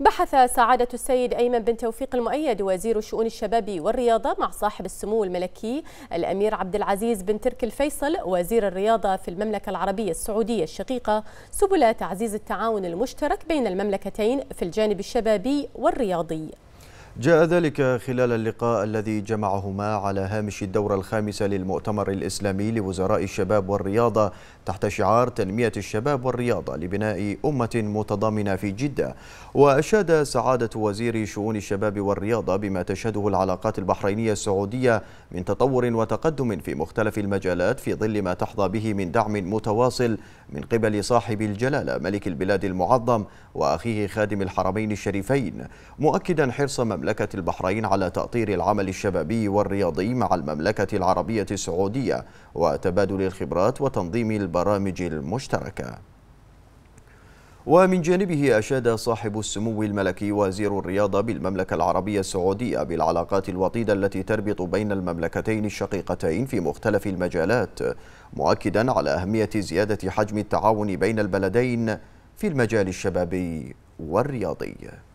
بحث سعادة السيد أيمن بن توفيق المؤيد وزير شؤون الشباب والرياضة مع صاحب السمو الملكي الأمير عبد العزيز بن تركي الفيصل وزير الرياضة في المملكة العربية السعودية الشقيقة سبل تعزيز التعاون المشترك بين المملكتين في الجانب الشبابي والرياضي جاء ذلك خلال اللقاء الذي جمعهما على هامش الدورة الخامسة للمؤتمر الإسلامي لوزراء الشباب والرياضة تحت شعار تنمية الشباب والرياضة لبناء أمة متضامنة في جدة وأشاد سعادة وزير شؤون الشباب والرياضة بما تشهده العلاقات البحرينية السعودية من تطور وتقدم في مختلف المجالات في ظل ما تحظى به من دعم متواصل من قبل صاحب الجلالة ملك البلاد المعظم وأخيه خادم الحرمين الشريفين مؤكدا حرص مملكة مملكة البحرين على تأطير العمل الشبابي والرياضي مع المملكة العربية السعودية وتبادل الخبرات وتنظيم البرامج المشتركة ومن جانبه أشاد صاحب السمو الملكي وزير الرياضة بالمملكة العربية السعودية بالعلاقات الوطيدة التي تربط بين المملكتين الشقيقتين في مختلف المجالات مؤكدا على أهمية زيادة حجم التعاون بين البلدين في المجال الشبابي والرياضي